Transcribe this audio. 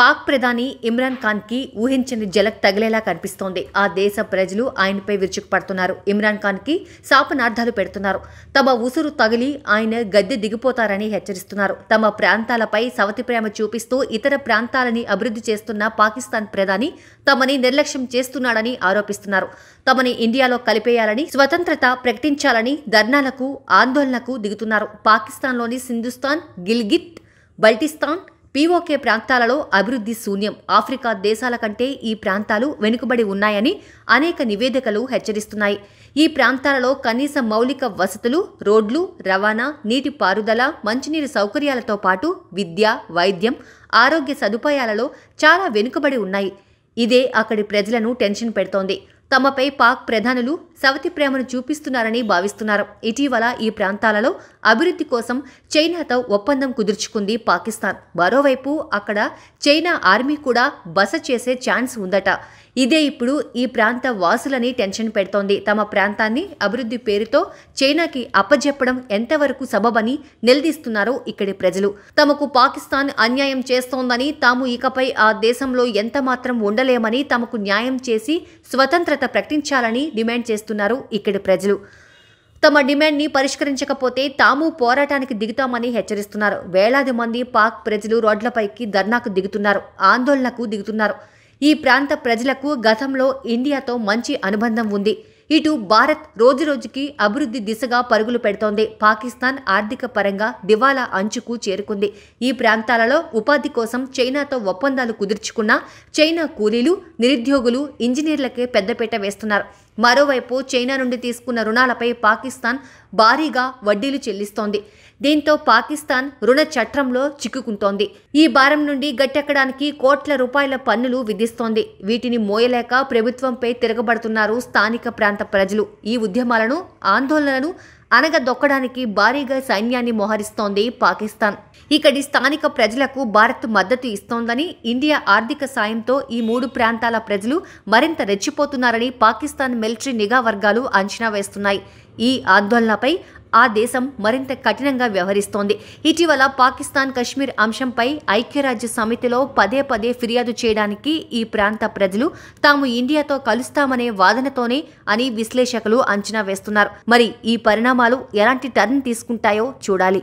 పాక్ ప్రధాని ఇమ్రాన్ ఖాన్కి ఊహించని జలక్ తగిలేలా కనిపిస్తోంది ఆ దేశ ప్రజలు ఆయనపై విరుచుకుపడుతున్నారు ఇమ్రాన్ ఖాన్కి శాపనార్థాలు పెడుతున్నారు తమ ఉసురు తగిలి ఆయన గద్దె దిగిపోతారని హెచ్చరిస్తున్నారు తమ ప్రాంతాలపై సవతి ప్రేమ చూపిస్తూ ఇతర ప్రాంతాలని అభివృద్ధి చేస్తున్న పాకిస్తాన్ ప్రధాని తమని నిర్లక్ష్యం చేస్తున్నాడని ఆరోపిస్తున్నారు తమని ఇండియాలో కలిపేయాలని స్వతంత్రత ప్రకటించాలని ధర్నాలకు ఆందోళనకు దిగుతున్నారు పాకిస్తాన్లోని సింధుస్థాన్ గిల్గిత్ బల్టిస్తాన్ పీఓకే ప్రాంతాలలో అభివృద్ధి శూన్యం ఆఫ్రికా దేశాల కంటే ఈ ప్రాంతాలు వెనుకబడి ఉన్నాయని అనేక నివేదికలు హెచ్చరిస్తున్నాయి ఈ ప్రాంతాలలో కనీస మౌలిక వసతులు రోడ్లు రవాణా నీటి పారుదల మంచినీరు సౌకర్యాలతో పాటు విద్య వైద్యం ఆరోగ్య సదుపాయాలలో చాలా వెనుకబడి ఉన్నాయి ఇదే అక్కడి ప్రజలను టెన్షన్ పెడుతోంది తమపై పాక్ ప్రధానులు సవతి ప్రేమను చూపిస్తున్నారని భావిస్తున్నారు ఇటీవల ఈ ప్రాంతాలలో అభివృద్ధి కోసం చైనాతో ఒప్పందం కుదుర్చుకుంది పాకిస్తాన్ మరోవైపు అక్కడ చైనా ఆర్మీ కూడా బస చేసే ఛాన్స్ ఉందట ఇదే ఇప్పుడు ఈ ప్రాంత వాసులని టెన్షన్ పెడుతోంది తమ ప్రాంతాన్ని అభివృద్ధి పేరుతో చైనాకి అప్పజెప్పడం ఎంతవరకు సబబని నిలదీస్తున్నారో ఇక్కడి ప్రజలు తమకు పాకిస్తాన్ అన్యాయం చేస్తోందని తాము ఇకపై ఆ దేశంలో ఎంత మాత్రం ఉండలేమని తమకు న్యాయం చేసి స్వతంత్ర ప్రాధాన్యత ప్రకటించాలని డిమాండ్ చేస్తున్నారు ఇక్కడి ప్రజలు తమ డిమాండ్ని పరిష్కరించకపోతే తాము పోరాటానికి దిగుతామని హెచ్చరిస్తున్నారు వేలాది మంది పాక్ ప్రజలు రోడ్లపైకి ధర్నాకు దిగుతున్నారు ఆందోళనకు దిగుతున్నారు ఈ ప్రాంత ప్రజలకు గతంలో ఇండియాతో మంచి అనుబంధం ఉంది ఇటు భారత్ రోజురోజుకి అభివృద్ధి దిశగా పరుగులు పెడుతోంది పాకిస్తాన్ ఆర్థిక పరంగా దివాలా అంచుకు చేరుకుంది ఈ ప్రాంతాలలో ఉపాధి కోసం చైనాతో ఒప్పందాలు కుదుర్చుకున్న చైనా కూలీలు నిరుద్యోగులు ఇంజనీర్లకే పెద్దపీట వేస్తున్నారు మరోవైపు చైనా నుండి తీసుకున్న రుణాలపై పాకిస్తాన్ భారీగా వడ్డీలు చెల్లిస్తోంది దీంతో పాకిస్తాన్ రుణ చట్రంలో చిక్కుకుంటోంది ఈ భారం నుండి గట్టెక్కడానికి కోట్ల రూపాయల పన్నులు విధిస్తోంది వీటిని మోయలేక ప్రభుత్వంపై తిరగబడుతున్నారు స్థానిక ప్రాంత ప్రజలు ఈ ఉద్యమాలను ఆందోళనలను అనగదొక్కడానికి భారీగా సైన్యాన్ని మోహరిస్తోంది పాకిస్తాన్ ఇక్కడి స్థానిక ప్రజలకు భారత్ మద్దతు ఇస్తోందని ఇండియా ఆర్థిక సాయంతో ఈ మూడు ప్రాంతాల ప్రజలు మరింత రెచ్చిపోతున్నారని పాకిస్తాన్ మిలిటరీ నిఘా వర్గాలు అంచనా వేస్తున్నాయి ఈ ఆందోళనపై ఆ దేశం మరింత కఠినంగా వ్యవహరిస్తోంది ఇటీవల పాకిస్తాన్ కశ్మీర్ అంశంపై ఐక్యరాజ్య సమితిలో పదే పదే ఫిర్యాదు చేయడానికి ఈ ప్రాంత ప్రజలు తాము ఇండియాతో కలుస్తామనే వాదనతోనే అని విశ్లేషకులు అంచనా వేస్తున్నారు మరి ఈ పరిణామాలు ఎలాంటి టర్న్ తీసుకుంటాయో చూడాలి